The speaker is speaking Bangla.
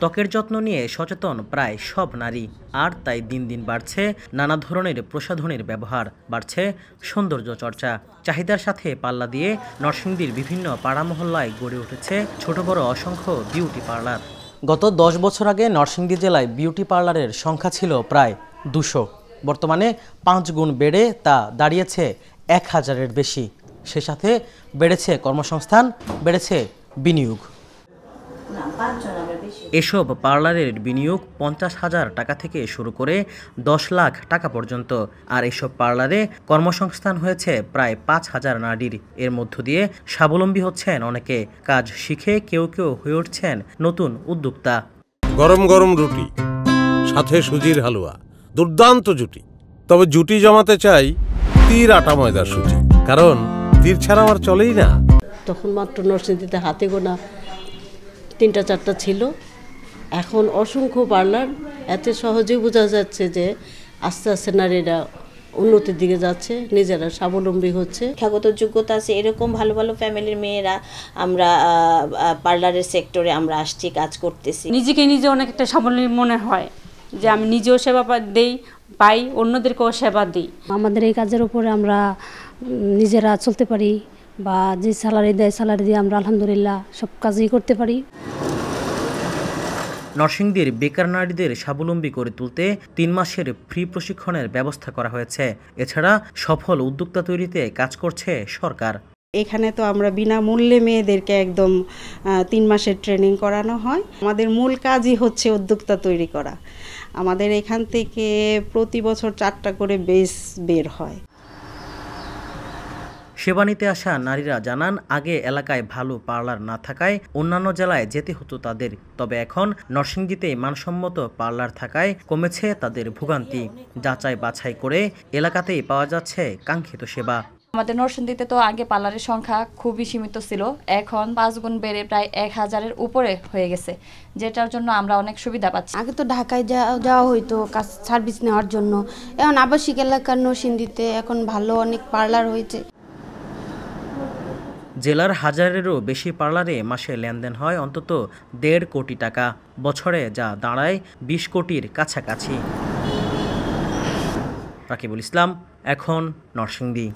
ত্বকের যত্ন নিয়ে সচেতন প্রায় সব নারী আর তাই দিন দিন বাড়ছে নানা ধরনের প্রসাধনের ব্যবহার বাড়ছে সৌন্দর্য চর্চা চাহিদার সাথে পাল্লা দিয়ে নরসিংদীর বিভিন্ন পাড়া মহল্লায় গড়ে উঠেছে ছোট বড় অসংখ্য বিউটি পার্লার গত দশ বছর আগে নরসিংদী জেলায় বিউটি পার্লারের সংখ্যা ছিল প্রায় দুশো বর্তমানে পাঁচ গুণ বেড়ে তা দাঁড়িয়েছে এক হাজারের বেশি সে সাথে বেড়েছে কর্মসংস্থান বেড়েছে বিনিয়োগ এসব পার্লারের বিনিয়োগ পঞ্চাশ হাজার টাকা থেকে শুরু করে দশ লাখ টাকা পর্যন্ত আর এসব পার্লারে কর্মসংস্থান হয়েছে প্রায় পাঁচ হাজার নারীর এর মধ্য দিয়ে স্বাবলম্বী হচ্ছেন অনেকে কাজ শিখে কেউ কেউ হয়ে উঠছেন নতুন উদ্যোক্তা গরম গরম রুটি সাথে সুজির হালুয়া দুর্দান্ত জুটি তবে জুটি জমাতে চাই তীর আটা ময়দার সুজি কারণ তীর ছাড়া আমার চলেই না তখন মাত্র নরসিংদীতে হাতে গোনা তিনটা চারটা ছিল এখন অসংখ্য পার্লার এত সহজেই বোঝা যাচ্ছে যে আস্তে আস্তে নারীরা উন্নতির দিকে যাচ্ছে নিজেরা স্বাবলম্বী হচ্ছে শিক্ষাগত যোগ্যতা আছে এরকম ভালো ভালো ফ্যামিলির মেয়েরা আমরা পার্লারের সেক্টরে আমরা আসছি কাজ করতেছি নিজেকে নিজে অনেক একটা স্বাবলম্বী মনে হয় যে আমি নিজেও সেবা দেই পাই অন্যদেরকেও সেবা দিই আমাদের এই কাজের উপরে আমরা নিজেরা চলতে পারি বা যে স্যালারি দেয় স্যালারি দিয়ে আমরা আলহামদুলিল্লাহ সব কাজই করতে পারি নরসিংদীর বেকার নারীদের স্বাবলম্বী করে তুলতে তিন মাসের ফ্রি প্রশিক্ষণের ব্যবস্থা করা হয়েছে এছাড়া সফল উদ্যোক্তা তৈরিতে কাজ করছে সরকার এখানে তো আমরা বিনামূল্যে মেয়েদেরকে একদম তিন মাসের ট্রেনিং করানো হয় আমাদের মূল কাজই হচ্ছে উদ্যোক্তা তৈরি করা আমাদের এখান থেকে প্রতি বছর চারটা করে বেস বের হয় সেবা নিতে আসা নারীরা জানান আগে এলাকায় ভালো পার্লার না থাকায় অন্যান্য জেলায় যেতে হতো তাদের তবে এখন নরসিংদীতে মানসম্মত পার্লার থাকায় কমেছে তাদের ভোগান্তি যাচাই বাছাই করে এলাকাতেই পাওয়া যাচ্ছে কাঙ্ক্ষিত সেবা আমাদের নরসিংদীতে তো আগে পার্লারের সংখ্যা খুবই সীমিত ছিল এখন পাঁচ গুণ বেড়ে প্রায় এক হাজারের উপরে হয়ে গেছে যেটার জন্য আমরা অনেক সুবিধা পাচ্ছি আগে তো ঢাকায় যাওয়া হইতো কাজ সার্ভিস নেওয়ার জন্য এখন আবাসিক এলাকার নরসিংদীতে এখন ভালো অনেক পার্লার হয়েছে জেলার হাজারেরও বেশি পার্লারে মাসে লেনদেন হয় অন্তত দেড় কোটি টাকা বছরে যা দাঁড়ায় বিশ কোটির কাছাকাছি রাকিবুল ইসলাম এখন নরসিংদী